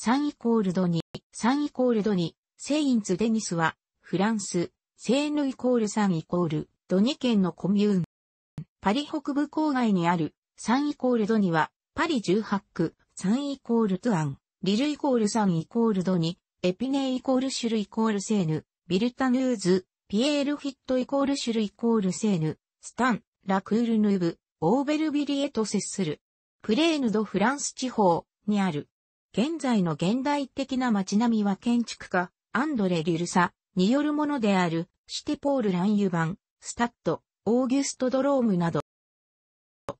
3イコールドに、3イコールドに、セインツ・デニスは、フランス、セーヌイコール3イコール、ドニ県のコミューン。パリ北部郊外にある、3イコールドには、パリ18区、3イコールトゥアン、リルイコール3イコールドに、エピネイコールシュルイコールセーヌ、ビルタヌーズ、ピエールフィットイコールシュルイコールセーヌ、スタン、ラクールヌーブ、オーベルビリエと接する。プレーヌドフランス地方にある現在の現代的な街並みは建築家、アンドレ・リュルサによるものである、シテポール・ランユバン、スタッド、オーギュスト・ドロームなど、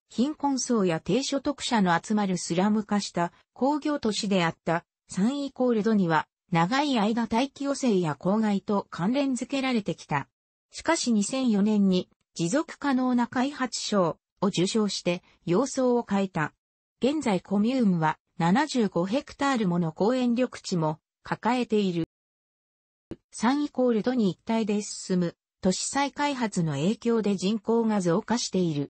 貧困層や低所得者の集まるスラム化した工業都市であったサンイコールドには長い間大気汚染や公害と関連づけられてきた。しかし2004年に持続可能な開発賞を受賞して様相を変えた。現在コミュームは75ヘクタールもの公園緑地も抱えている。3イコール都に一体で進む都市再開発の影響で人口が増加している。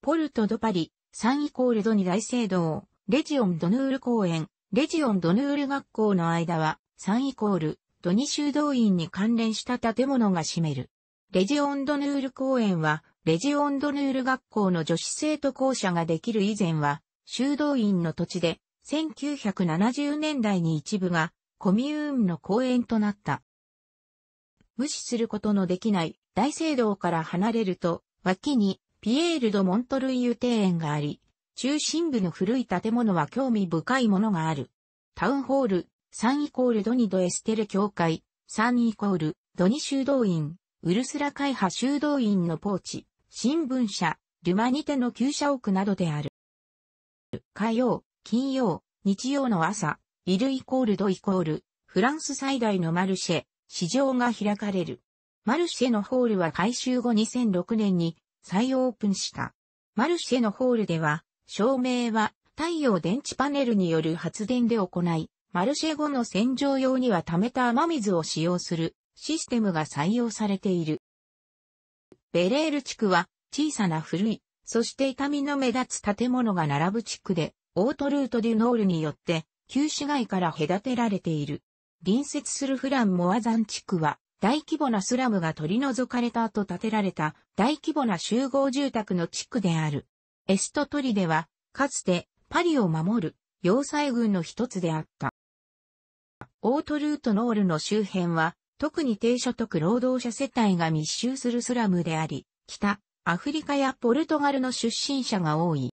ポルト・ド・パリ、3イコールドに大聖堂、レジオン・ドヌール公園、レジオン・ドヌール学校の間は、3イコール、ドニ修道院に関連した建物が占める。レジオン・ドヌール公園は、レジオン・ドヌール学校の女子生徒校舎ができる以前は、修道院の土地で、1970年代に一部がコミューンの公園となった。無視することのできない大聖堂から離れると、脇にピエール・ド・モントルイユ庭園があり、中心部の古い建物は興味深いものがある。タウンホール、3イコールドニドエステル教会、3イコールドニ修道院、ウルスラ会派修道院のポーチ、新聞社、ルマニテの旧社屋などである。火曜、金曜、日曜の朝、イルイコールドイコール、フランス最大のマルシェ、市場が開かれる。マルシェのホールは改修後2006年に再オープンした。マルシェのホールでは、照明は太陽電池パネルによる発電で行い、マルシェ後の洗浄用には溜めた雨水を使用するシステムが採用されている。ベレール地区は小さな古い、そして痛みの目立つ建物が並ぶ地区で、オートルート・デュ・ノールによって、旧市街から隔てられている。隣接するフラン・モアザン地区は、大規模なスラムが取り除かれた後建てられた大規模な集合住宅の地区である。エストトリでは、かつてパリを守る要塞軍の一つであった。オートルートノールの周辺は、特に低所得労働者世帯が密集するスラムであり、北、アフリカやポルトガルの出身者が多い。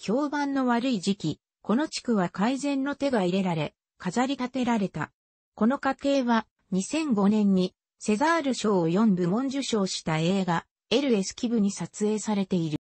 評判の悪い時期、この地区は改善の手が入れられ、飾り立てられた。この過程は、2005年に、セザール賞を4部門受賞した映画、エル・エスキブに撮影されている。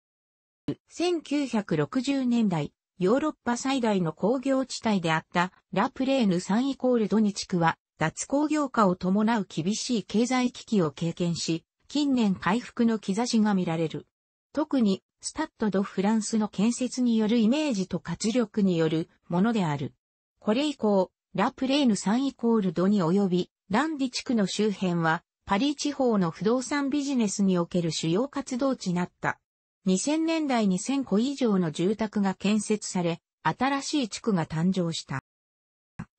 1960年代、ヨーロッパ最大の工業地帯であったラプレーヌ3イコールドニ地区は脱工業化を伴う厳しい経済危機を経験し、近年回復の兆しが見られる。特にスタッド・ド・フランスの建設によるイメージと活力によるものである。これ以降、ラ・プレーヌ3イコールドに及び、ランディ地区の周辺は、パリ地方の不動産ビジネスにおける主要活動地になった。2000年代に1000戸以上の住宅が建設され、新しい地区が誕生した。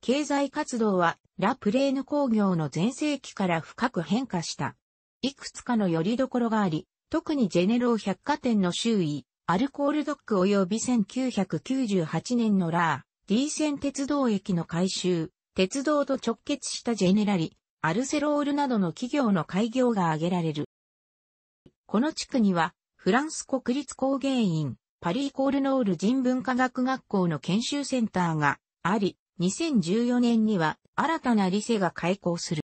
経済活動は、ラ・プレーヌ工業の前世紀から深く変化した。いくつかの寄り所があり、特にジェネロー百貨店の周囲、アルコールドック及び1998年のラー、D 線鉄道駅の改修、鉄道と直結したジェネラリ、アルセロールなどの企業の開業が挙げられる。この地区には、フランス国立工芸院、パリイコールノール人文科学学校の研修センターがあり、2014年には新たなリセが開校する。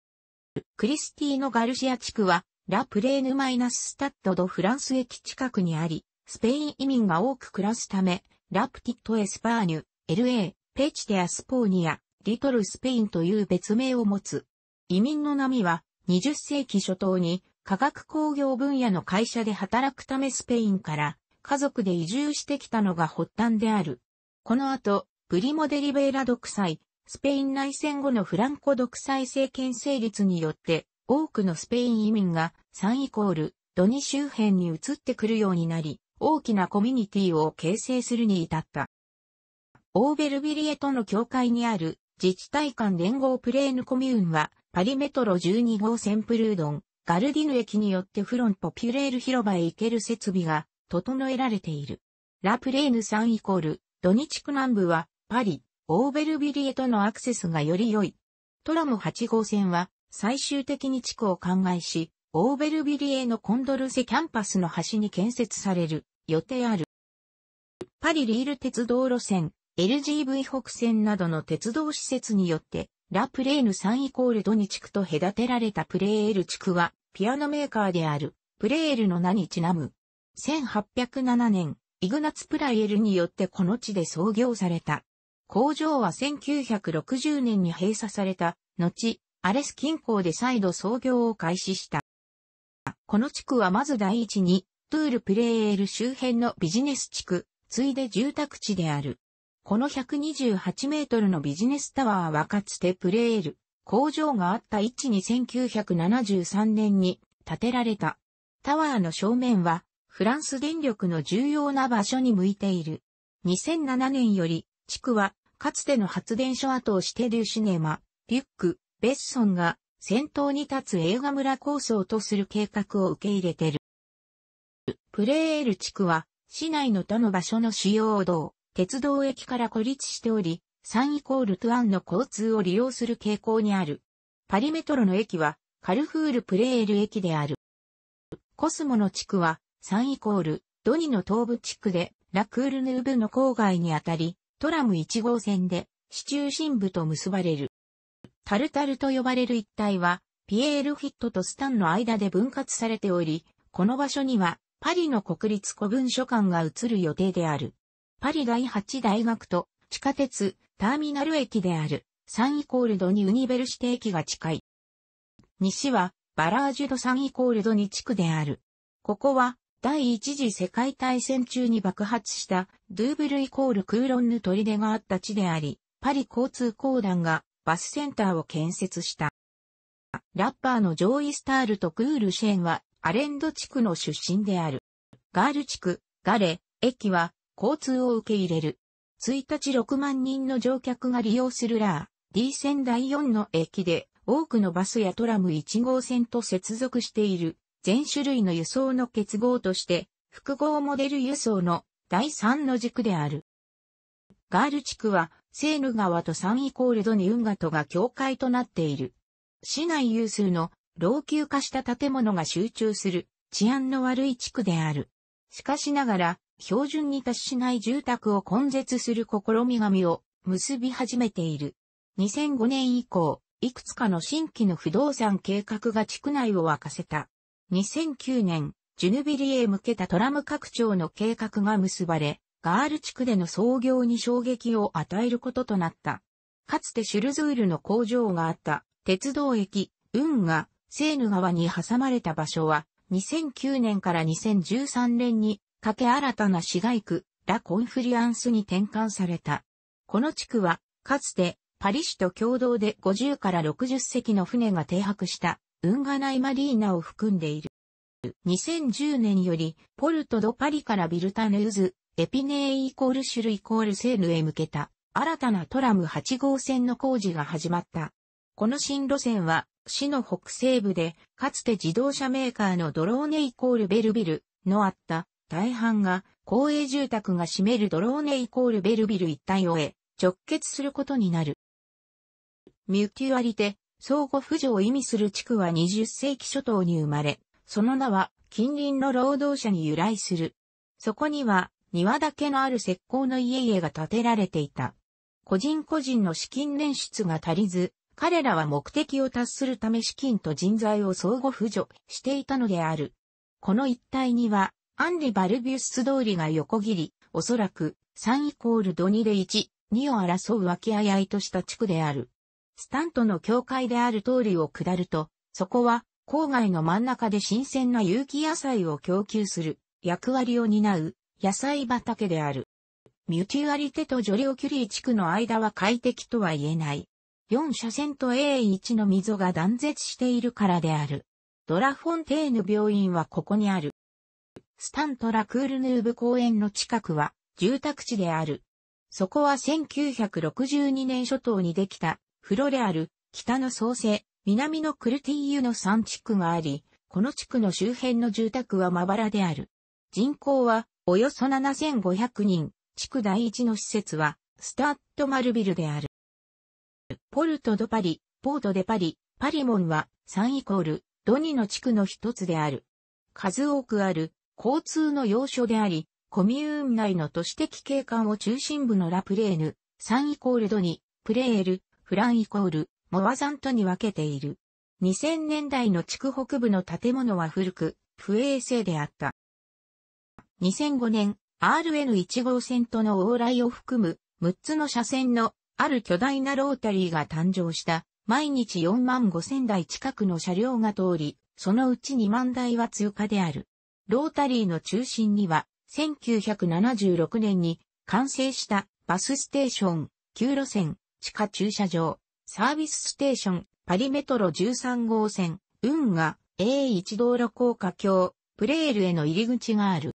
クリスティーノ・ガルシア地区はラ・プレーヌ・マイナス・スタッド・ド・フランス駅近くにあり、スペイン移民が多く暮らすため、ラプティット・エスパーニュ、LA、ペチテ・アスポーニア、リトル・スペインという別名を持つ。移民の波は、20世紀初頭に、化学工業分野の会社で働くためスペインから、家族で移住してきたのが発端である。この後、プリモデリベーラ独裁、スペイン内戦後のフランコ独裁政権成立によって、多くのスペイン移民が3イコールドニ周辺に移ってくるようになり、大きなコミュニティを形成するに至った。オーベルビリエとの境界にある自治体間連合プレーヌコミューンは、パリメトロ12号線プルードン、ガルディヌ駅によってフロンポピュレール広場へ行ける設備が整えられている。ラプレーヌ3イコール、ドニ地区南部は、パリ、オーベルビリエとのアクセスがより良い。トラム8号線は、最終的に地区を考えし、オーベルビリエのコンドルセキャンパスの端に建設される予定ある。パリリール鉄道路線、LGV 北線などの鉄道施設によって、ラ・プレーヌ3イコールドに地区と隔てられたプレール地区は、ピアノメーカーである、プレールの名にちなむ。1807年、イグナツ・プライエルによってこの地で創業された。工場は1960年に閉鎖された、後、アレス近郊で再度創業を開始した。この地区はまず第一に、トゥールプレイエール周辺のビジネス地区、ついで住宅地である。この128メートルのビジネスタワーはかつてプレイエール、工場があった位置に1973年に建てられた。タワーの正面は、フランス電力の重要な場所に向いている。2007年より、地区は、かつての発電所跡をしてデュシネマ、リュック、ベッソンが先頭に立つ映画村構想とする計画を受け入れてる。プレーエール地区は市内の他の場所の主要道、鉄道駅から孤立しており、3イコールトゥアンの交通を利用する傾向にある。パリメトロの駅はカルフールプレーエール駅である。コスモの地区は3イコールドニの東部地区でラクールヌーブの郊外にあたり、トラム1号線で市中心部と結ばれる。タルタルと呼ばれる一帯は、ピエールフィットとスタンの間で分割されており、この場所には、パリの国立古文書館が移る予定である。パリ第8大学と地下鉄、ターミナル駅である、サンイコールドにウニベルシテ駅が近い。西は、バラージュドサンイコールドに地区である。ここは、第一次世界大戦中に爆発した、ドゥーブルイコールクーロンヌ砦があった地であり、パリ交通公団がバスセンターを建設した。ラッパーのジョーイ・スタールとクール・シェーンはアレンド地区の出身である。ガール地区、ガレ、駅は交通を受け入れる。1日6万人の乗客が利用するラー、D 線第4の駅で多くのバスやトラム1号線と接続している全種類の輸送の結合として複合モデル輸送の第3の軸である。ガール地区はセーヌ川とサンイコールドウ運河とが境界となっている。市内有数の老朽化した建物が集中する治安の悪い地区である。しかしながら、標準に達しない住宅を根絶する試み紙を結び始めている。2005年以降、いくつかの新規の不動産計画が地区内を沸かせた。2009年、ジュヌビリへ向けたトラム拡張の計画が結ばれ、ガール地区での創業に衝撃を与えることとなった。かつてシュルズールの工場があった鉄道駅、運河、セーヌ川に挟まれた場所は、2009年から2013年にかけ新たな市街区、ラ・コンフリアンスに転換された。この地区は、かつてパリ市と共同で50から60隻の船が停泊した運河内マリーナを含んでいる。2010年より、ポルトドパリからビルタヌーズ、エピネーイコールシュルイコールセーヌへ向けた、新たなトラム8号線の工事が始まった。この新路線は、市の北西部で、かつて自動車メーカーのドローネイコールベルビルのあった、大半が、公営住宅が占めるドローネイコールベルビル一帯を得、直結することになる。ミューテュアリテ、相互扶助を意味する地区は20世紀初頭に生まれ、その名は近隣の労働者に由来する。そこには庭だけのある石膏の家々が建てられていた。個人個人の資金捻出が足りず、彼らは目的を達するため資金と人材を相互扶助していたのである。この一帯には、アンリ・バルビュス通りが横切り、おそらく3イコールド2で1、2を争う脇あいあいとした地区である。スタントの境界である通りを下ると、そこは郊外の真ん中で新鮮な有機野菜を供給する役割を担う野菜畑である。ミュテュアリテとジョリオキュリー地区の間は快適とは言えない。4車線と A1 の溝が断絶しているからである。ドラフォンテーヌ病院はここにある。スタントラクールヌーブ公園の近くは住宅地である。そこは1962年初頭にできたフロレアル、北の創生、南のクルティーユの3地区があり、この地区の周辺の住宅はまばらである。人口はおよそ7500人、地区第一の施設はスタッドマルビルである。ポルト・ド・パリ、ポート・デ・パリ、パリモンは3イコール、ドニの地区の一つである。数多くある交通の要所であり、コミューン内の都市的景観を中心部のラプレーヌ、3イコールドニ、プレール、フランイコール、モア山とに分けている。2000年代の地区北部の建物は古く、不衛生であった。2005年、RN1 号線との往来を含む6つの車線のある巨大なロータリーが誕生した。毎日4万5千台近くの車両が通り、そのうち2万台は通過である。ロータリーの中心には、1976年に完成したバスステーション、9路線、地下駐車場、サービスステーション、パリメトロ13号線、運河、A1 道路高架橋、プレールへの入り口がある。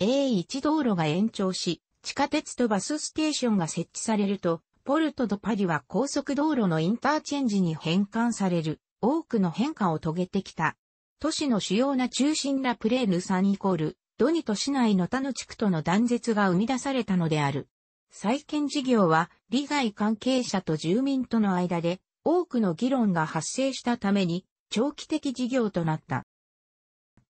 A1 道路が延長し、地下鉄とバスステーションが設置されると、ポルトとパリは高速道路のインターチェンジに変換される、多くの変化を遂げてきた。都市の主要な中心ラプレーヌ3イコール、ドニと市内の他の地区との断絶が生み出されたのである。再建事業は、利害関係者と住民との間で、多くの議論が発生したために、長期的事業となった。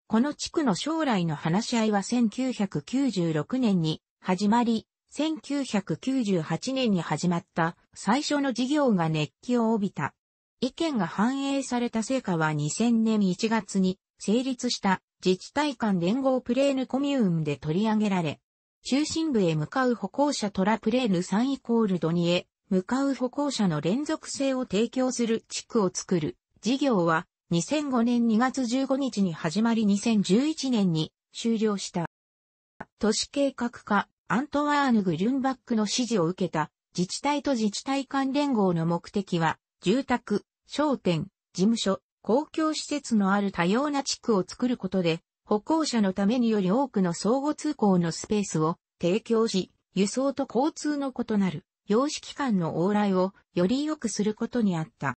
この地区の将来の話し合いは1996年に始まり、1998年に始まった最初の事業が熱気を帯びた。意見が反映された成果は2000年1月に成立した自治体間連合プレーヌコミューンで取り上げられ、中心部へ向かう歩行者トラプレーヌ3イコールドにへ向かう歩行者の連続性を提供する地区を作る事業は2005年2月15日に始まり2011年に終了した。都市計画家アントワーヌ・グリュンバックの指示を受けた自治体と自治体間連合の目的は住宅、商店、事務所、公共施設のある多様な地区を作ることで歩行者のためにより多くの相互通行のスペースを提供し、輸送と交通の異なる、様式間の往来をより良くすることにあった。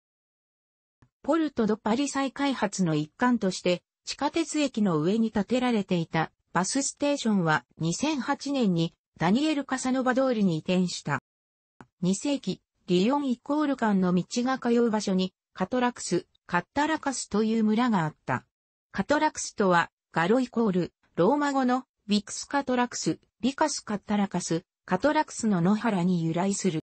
ポルト・ド・パリ再開発の一環として、地下鉄駅の上に建てられていたバスステーションは2008年にダニエル・カサノバ通りに移転した。2世紀、リヨンイコール間の道が通う場所にカトラクス、カッタラカスという村があった。カトラクスとはガロイコール、ローマ語のビクスカトラクス、ビカスカッタラカス、カトラクスの野原に由来する。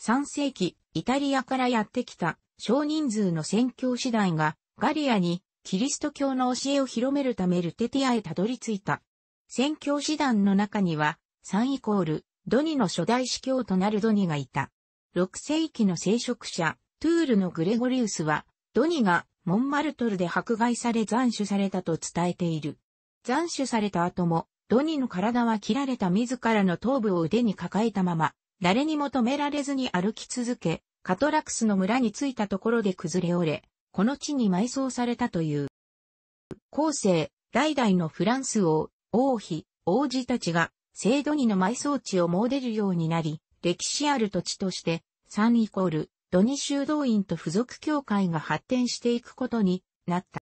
3世紀、イタリアからやってきた少人数の宣教師団がガリアにキリスト教の教えを広めるためルテティアへたどり着いた。宣教師団の中には3イコールドニの初代司教となるドニがいた。6世紀の聖職者、トゥールのグレゴリウスは、ドニがモンマルトルで迫害され斬首されたと伝えている。斬首された後も、ドニの体は切られた自らの頭部を腕に抱えたまま、誰にも止められずに歩き続け、カトラクスの村に着いたところで崩れ折れ、この地に埋葬されたという。後世、代々のフランス王、王妃、王子たちが、聖ドニの埋葬地を詣でるようになり、歴史ある土地として、ンイコール、土に修道院と付属教会が発展していくことになった。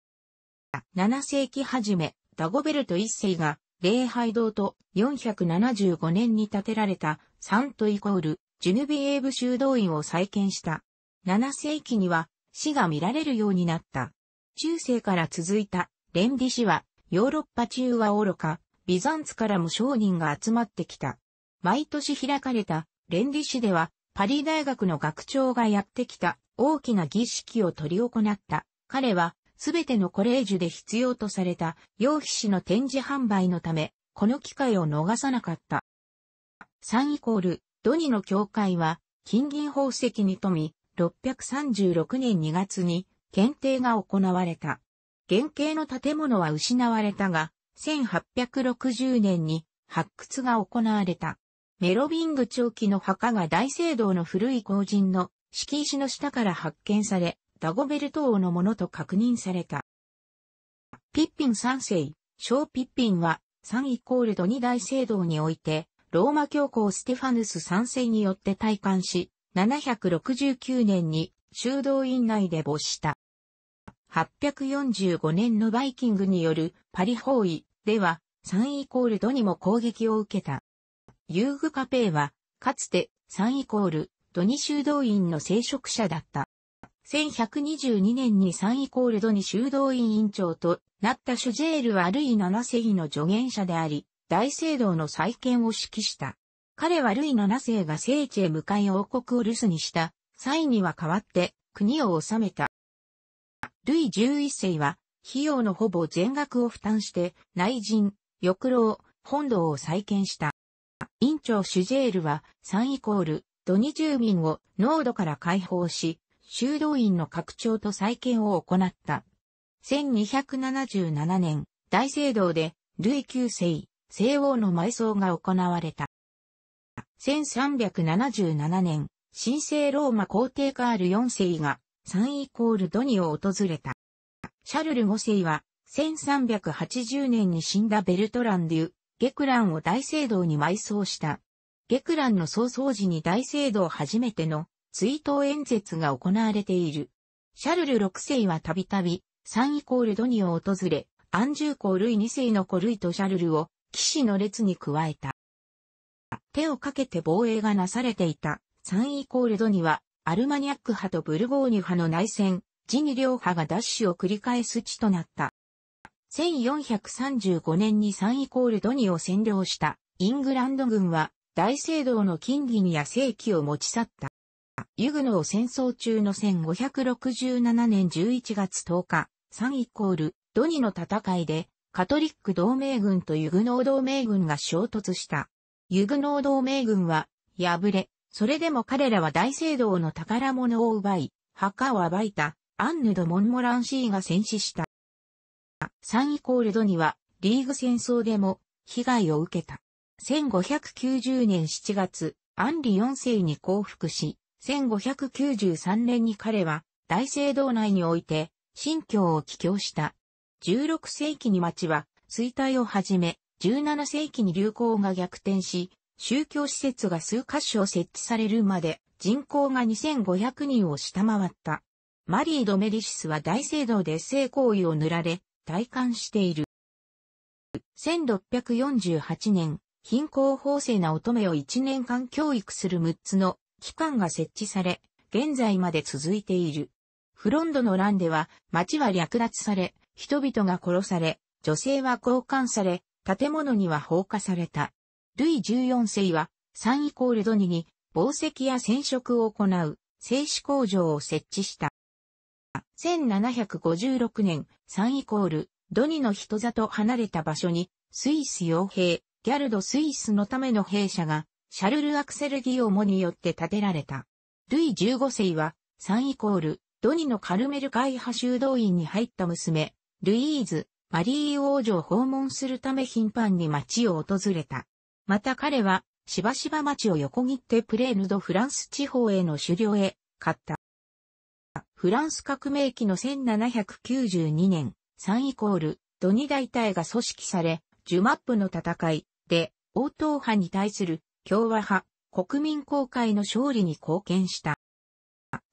7世紀初め、ダゴベルト一世が礼拝堂と475年に建てられたサントイコールジュヌビエーブ修道院を再建した。7世紀には死が見られるようになった。中世から続いたレンディ死はヨーロッパ中は愚か、ビザンツからも商人が集まってきた。毎年開かれたレンディ市ではパリ大学の学長がやってきた大きな儀式を取り行った。彼は、すべてのコレージュで必要とされた、用皮紙の展示販売のため、この機会を逃さなかった。3イコール、ドニの教会は、金銀宝石に富み、636年2月に、検定が行われた。原型の建物は失われたが、1860年に発掘が行われた。メロビング長期の墓が大聖堂の古い後人の敷石の下から発見され、ダゴベルト王のものと確認された。ピッピン三世、小ピッピンは3イコールド2大聖堂において、ローマ教皇ステファヌス三世によって退官し、769年に修道院内で没した。845年のバイキングによるパリ包囲では3イコールドにも攻撃を受けた。ユーグ・パペーは、かつて、三イコール、ドニ修道院の聖職者だった。1122年に三イコールドニ修道院院長となったシュジェールはルイ7世の助言者であり、大聖堂の再建を指揮した。彼はルイ7世が聖地へ向かい王国を留守にした際には代わって国を治めた。ルイ11世は費用のほぼ全額を負担して内陣、抑楼、本堂を再建した。院長シュジェールは3イコールドニ住民を濃度から解放し、修道院の拡張と再建を行った。1277年、大聖堂で、ルイ9世、聖王の埋葬が行われた。1377年、神聖ローマ皇帝カール4世が、3イコールドニを訪れた。シャルル5世は、1380年に死んだベルトランデュ、ゲクランを大聖堂に埋葬した。ゲクランの創々時に大聖堂初めての追悼演説が行われている。シャルル6世はたびたび、サンイコールドニを訪れ、アンジューコールイ2世のコルイとシャルルを騎士の列に加えた。手をかけて防衛がなされていたサンイコールドニは、アルマニャック派とブルゴーニュ派の内戦、ジニ両派が奪取を繰り返す地となった。1435年に3イコールドニを占領したイングランド軍は大聖堂の金銀や正規を持ち去った。ユグノー戦争中の1567年11月10日、3イコールドニの戦いでカトリック同盟軍とユグノー同盟軍が衝突した。ユグノー同盟軍は敗れ、それでも彼らは大聖堂の宝物を奪い、墓を暴いたアンヌ・ド・モンモランシーが戦死した。3イコールドには、リーグ戦争でも、被害を受けた。1590年7月、アンリ4世に降伏し、1593年に彼は、大聖堂内において、信教を帰教した。16世紀に町は、衰退をはじめ、17世紀に流行が逆転し、宗教施設が数カ所設置されるまで、人口が2500人を下回った。マリー・ドメリシスは大聖堂で性行為を塗られ、体感している。1648年、貧困法制な乙女を1年間教育する6つの機関が設置され、現在まで続いている。フロンドの乱では、町は略奪され、人々が殺され、女性は交換され、建物には放火された。ルイ14世は、3イコールドニに、紡績や染色を行う、製紙工場を設置した。1756年、3イコール、ドニの人里離れた場所に、スイス傭兵、ギャルド・スイスのための兵舎が、シャルル・アクセル・ギオモによって建てられた。ルイ15世は、3イコール、ドニのカルメル会派修道院に入った娘、ルイーズ、マリー王女を訪問するため頻繁に町を訪れた。また彼は、しばしば町を横切ってプレーヌド・フランス地方への狩猟へ、買った。フランス革命期の1792年、3イコール、ドニ大隊が組織され、ジュマップの戦いで、応答派に対する共和派、国民公会の勝利に貢献した。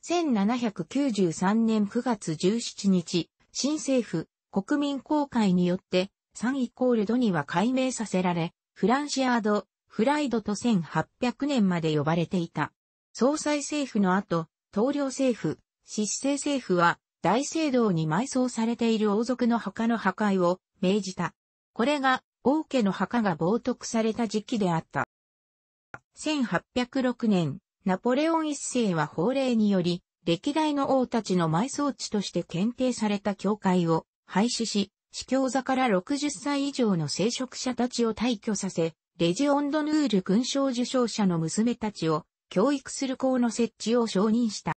1793年9月17日、新政府、国民公会によって、3イコールドには解明させられ、フランシアード、フライドと1800年まで呼ばれていた。総裁政府の後、統領政府、失政政府は大聖堂に埋葬されている王族の墓の破壊を命じた。これが王家の墓が冒涜された時期であった。1806年、ナポレオン一世は法令により、歴代の王たちの埋葬地として検定された教会を廃止し、司教座から60歳以上の聖職者たちを退去させ、レジオンドヌール勲章受章者の娘たちを教育する校の設置を承認した。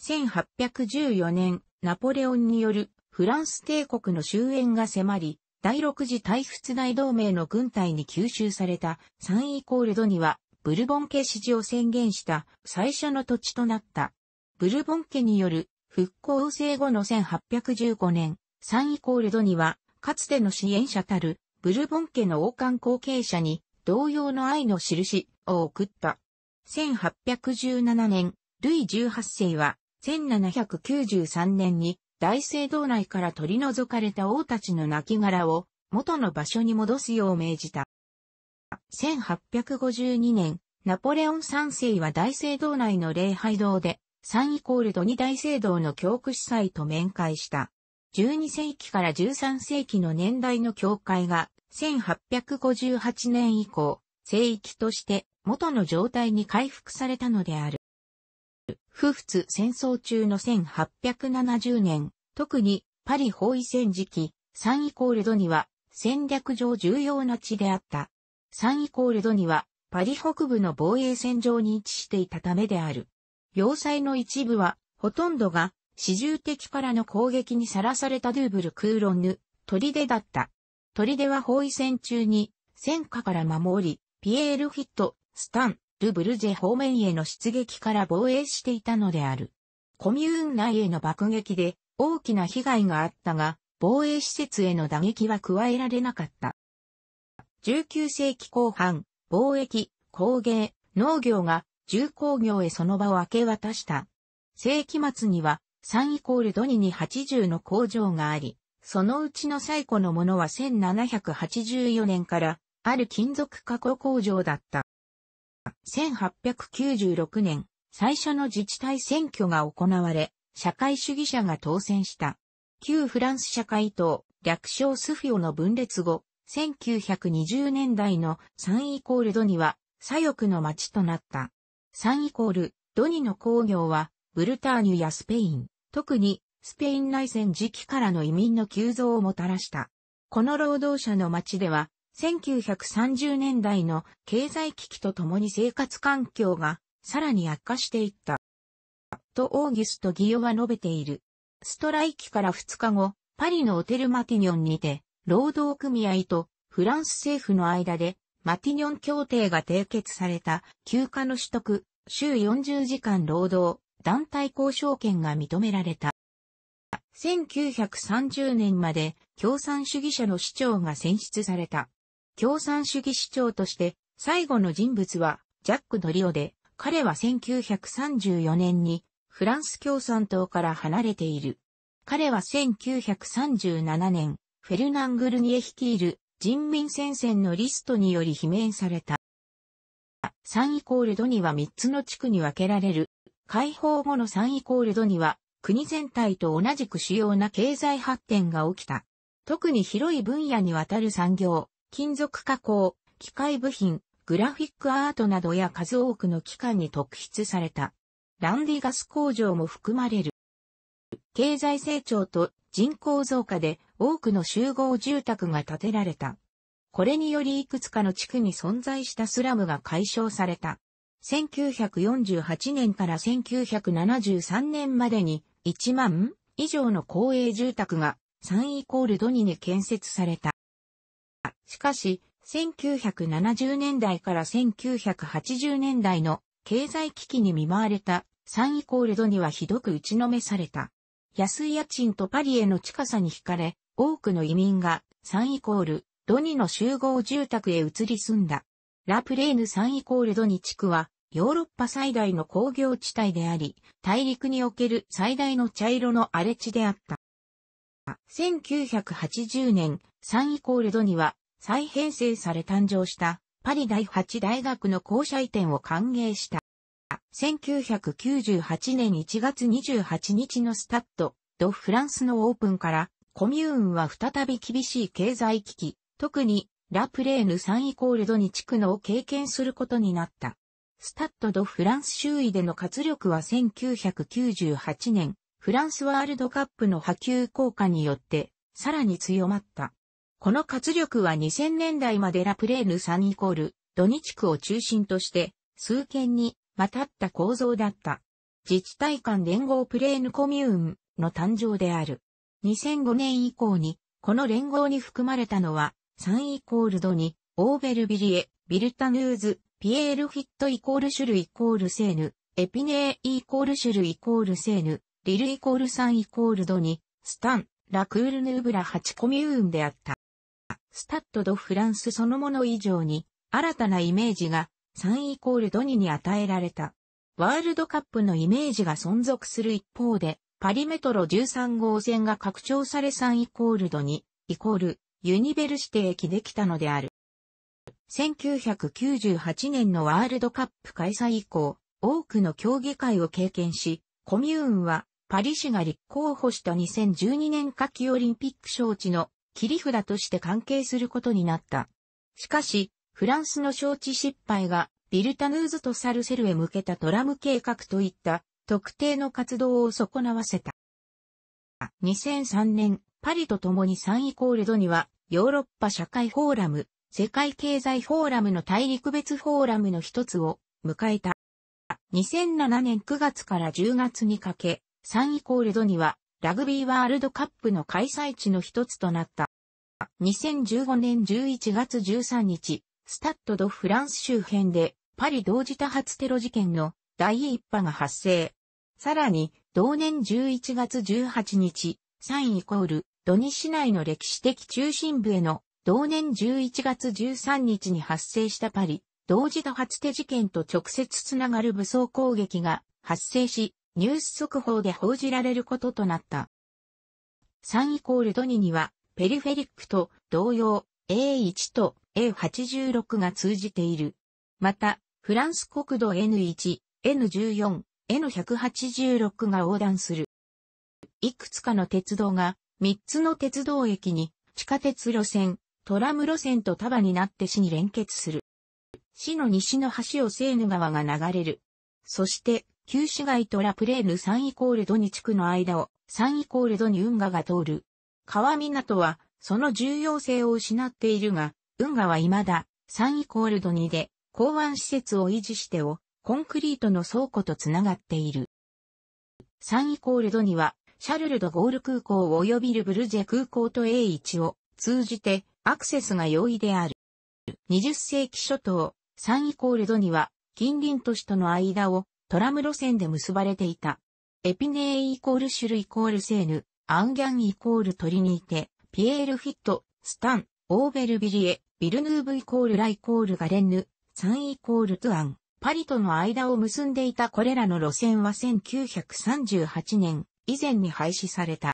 1814年、ナポレオンによるフランス帝国の終焉が迫り、第六次大仏大同盟の軍隊に吸収されたサンイコールドには、ブルボン家支持を宣言した最初の土地となった。ブルボン家による復興制後の1815年、サンイコールドには、かつての支援者たるブルボン家の王冠後継者に同様の愛の印を送った。1817年、ルイ18世は1793年に大聖堂内から取り除かれた王たちの亡骸を元の場所に戻すよう命じた。1852年、ナポレオン三世は大聖堂内の礼拝堂で、3イコールド2大聖堂の教区司祭と面会した。12世紀から13世紀の年代の教会が、1858年以降、聖域として元の状態に回復されたのである。不仏戦争中の1870年、特にパリ包囲戦時期、サンイコールドには戦略上重要な地であった。サンイコールドにはパリ北部の防衛線上に位置していたためである。要塞の一部は、ほとんどが、始終敵からの攻撃にさらされたドゥーブル・クーロンヌ、砦だった。砦は包囲戦中に、戦火から守り、ピエール・フィット、スタン、ルブルジェ方面への出撃から防衛していたのである。コミューン内への爆撃で大きな被害があったが、防衛施設への打撃は加えられなかった。19世紀後半、貿易、工芸、農業が重工業へその場を明け渡した。世紀末には3イコールドニに80の工場があり、そのうちの最古のものは1784年からある金属加工工場だった。1896年、最初の自治体選挙が行われ、社会主義者が当選した。旧フランス社会党、略称スフィオの分裂後、1920年代の3イコールドニは、左翼の町となった。3イコール、ドニの工業は、ブルターニュやスペイン、特に、スペイン内戦時期からの移民の急増をもたらした。この労働者の町では、1930年代の経済危機とともに生活環境がさらに悪化していった。とオーギュスト・ギオは述べている。ストライキから2日後、パリのオテル・マティニョンにて、労働組合とフランス政府の間で、マティニョン協定が締結された休暇の取得、週40時間労働、団体交渉権が認められた。1930年まで共産主義者の市長が選出された。共産主義市長として、最後の人物はジャック・ドリオで、彼は1934年にフランス共産党から離れている。彼は1937年、フェルナングルニエ率いる人民戦線のリストにより罷免された。3イコールドには3つの地区に分けられる。解放後の3イコールドには国全体と同じく主要な経済発展が起きた。特に広い分野にわたる産業、金属加工、機械部品、グラフィックアートなどや数多くの機関に特筆された。ランディガス工場も含まれる。経済成長と人口増加で多くの集合住宅が建てられた。これによりいくつかの地区に存在したスラムが解消された。1948年から1973年までに1万以上の公営住宅が3イコールドニに建設された。しかし、1970年代から1980年代の経済危機に見舞われたサンイコールドにはひどく打ちのめされた。安い家賃とパリへの近さに惹かれ、多くの移民がサンイコールドにの集合住宅へ移り住んだ。ラプレーヌサンイコールドに地区はヨーロッパ最大の工業地帯であり、大陸における最大の茶色の荒れ地であった。1980年、サンイコールドには再編成され誕生したパリ第8大学の校舎移転を歓迎した。1998年1月28日のスタッド・ド・フランスのオープンから、コミューンは再び厳しい経済危機、特にラ・プレーヌ3イコールドに地区のを経験することになった。スタッド・ド・フランス周囲での活力は1998年、フランスワールドカップの波及効果によって、さらに強まった。この活力は2000年代までラプレーヌ3イコール、土日区を中心として、数件に、またった構造だった。自治体間連合プレーヌコミューンの誕生である。2005年以降に、この連合に含まれたのは、3イコールドに、オーベルビリエ、ビルタヌーズ、ピエールフィットイコールシュルイコールセーヌ、エピネーイコールシュルイコールセーヌ、リルイコール3イコールドに、スタン、ラクールヌーブラ8コミューンであった。スタッド・ド・フランスそのもの以上に、新たなイメージが3イコールド2に与えられた。ワールドカップのイメージが存続する一方で、パリメトロ13号線が拡張され3イコールド2、イコール、ユニベルシテ駅できたのである。1998年のワールドカップ開催以降、多くの競技会を経験し、コミューンはパリ市が立候補した2012年夏季オリンピック招致の切り札として関係することになった。しかし、フランスの招致失敗が、ビルタヌーズとサルセルへ向けたトラム計画といった特定の活動を損なわせた。2003年、パリと共に3イコールドには、ヨーロッパ社会フォーラム、世界経済フォーラムの大陸別フォーラムの一つを迎えた。2007年9月から10月にかけ、3イコールドには、ラグビーワールドカップの開催地の一つとなった。2015年11月13日、スタッド・ド・フランス周辺でパリ同時多発テロ事件の第一波が発生。さらに、同年11月18日、サインイコール、土ニ市内の歴史的中心部への同年11月13日に発生したパリ、同時多発テ事件と直接つながる武装攻撃が発生し、ニュース速報で報じられることとなった。3イコールドニには、ペリフェリックと同様、A1 と A86 が通じている。また、フランス国土 N1、N14、N186 が横断する。いくつかの鉄道が、3つの鉄道駅に、地下鉄路線、トラム路線と束になって市に連結する。市の西の橋をセーヌ川が流れる。そして、旧市街とラプレーヌ3イコールド2地区の間を3イコールドニ運河が通る。川港はその重要性を失っているが、運河は未だ3イコールド2で港湾施設を維持してをコンクリートの倉庫とつながっている。3イコールド2はシャルルドゴール空港及びルブルジェ空港と A1 を通じてアクセスが容易である。20世紀初頭、3イコールド2は近隣都市との間をトラム路線で結ばれていた。エピネーイコールシュルイコールセーヌ、アンギャンイコールトリニーテ、ピエール・フィット、スタン、オーベル・ビリエ、ビルヌーブイコールライコールガレンヌ、サンイコールトゥアン、パリとの間を結んでいたこれらの路線は1938年以前に廃止された。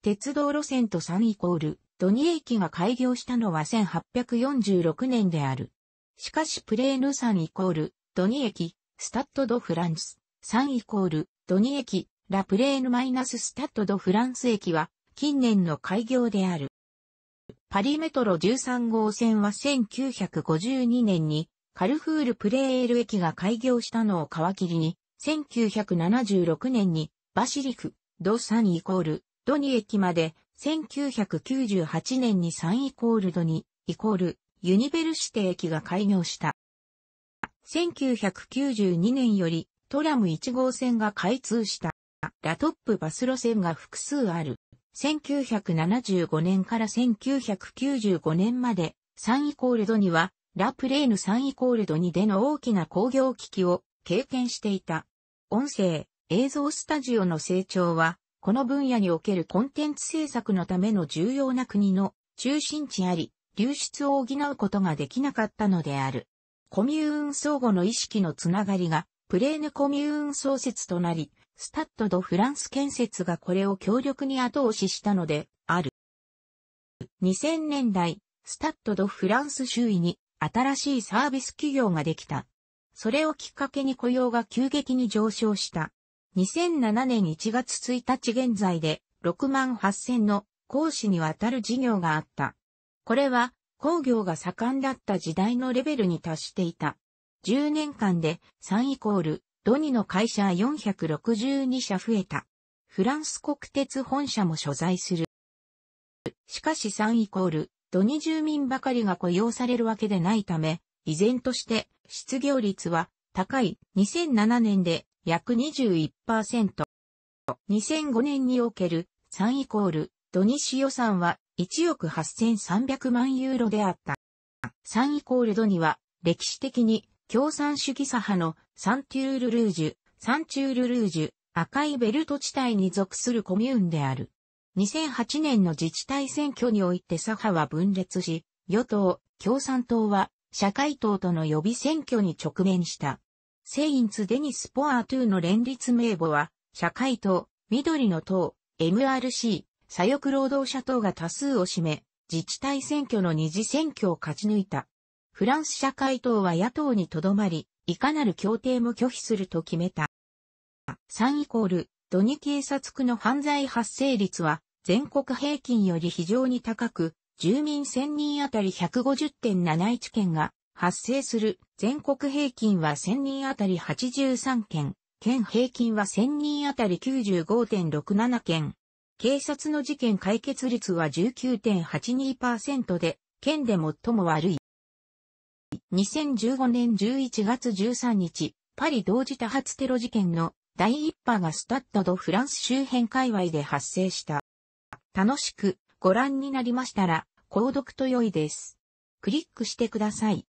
鉄道路線とサンイコール、ドニエ駅が開業したのは1846年である。しかしプレーヌサンイコール、ドニ駅、スタッド・ド・フランス、3イコール、ドニ駅、ラプレーヌ・マイナス・スタッド・ド・フランス駅は、近年の開業である。パリメトロ13号線は1952年に、カルフール・プレール駅が開業したのを皮切りに、1976年に、バシリク、ド・サンイコール、ドニ駅まで、1998年にサンイコールドニ、イコール、ユニベルシテ駅が開業した。1992年よりトラム1号線が開通した。ラトップバス路線が複数ある。1975年から1995年まで、3イコールドには、ラプレーヌ3イコールド2での大きな工業危機を経験していた。音声、映像スタジオの成長は、この分野におけるコンテンツ制作のための重要な国の中心地あり、流出を補うことができなかったのである。コミューン相互の意識のつながりが、プレーヌコミューン創設となり、スタッド・ド・フランス建設がこれを強力に後押ししたので、ある。2000年代、スタッド・ド・フランス周囲に新しいサービス企業ができた。それをきっかけに雇用が急激に上昇した。2007年1月1日現在で6万8000の講師にわたる事業があった。これは工業が盛んだった時代のレベルに達していた。10年間で3イコール、ドニの会社462社増えた。フランス国鉄本社も所在する。しかし3イコール、ドニ住民ばかりが雇用されるわけでないため、依然として失業率は高い2007年で約21%。2005年における3イコール、ドニ市予算は1億8300万ユーロであった。3イコールドには、歴史的に共産主義左派のサンテュールルージュ、サンチュールルージュ、赤いベルト地帯に属するコミューンである。2008年の自治体選挙において左派は分裂し、与党、共産党は社会党との予備選挙に直面した。セインツ・デニス・ポアートゥーの連立名簿は、社会党、緑の党、MRC、左翼労働者党が多数を占め、自治体選挙の二次選挙を勝ち抜いた。フランス社会党は野党にとどまり、いかなる協定も拒否すると決めた。3イコール、土ニ警察区の犯罪発生率は、全国平均より非常に高く、住民1000人あたり150.71件が発生する、全国平均は1000人あたり83件、県平均は1000人あたり95.67件、警察の事件解決率は19.82%で、県で最も悪い。2015年11月13日、パリ同時多発テロ事件の第一波がスタッドドフランス周辺界隈で発生した。楽しくご覧になりましたら、購読と良いです。クリックしてください。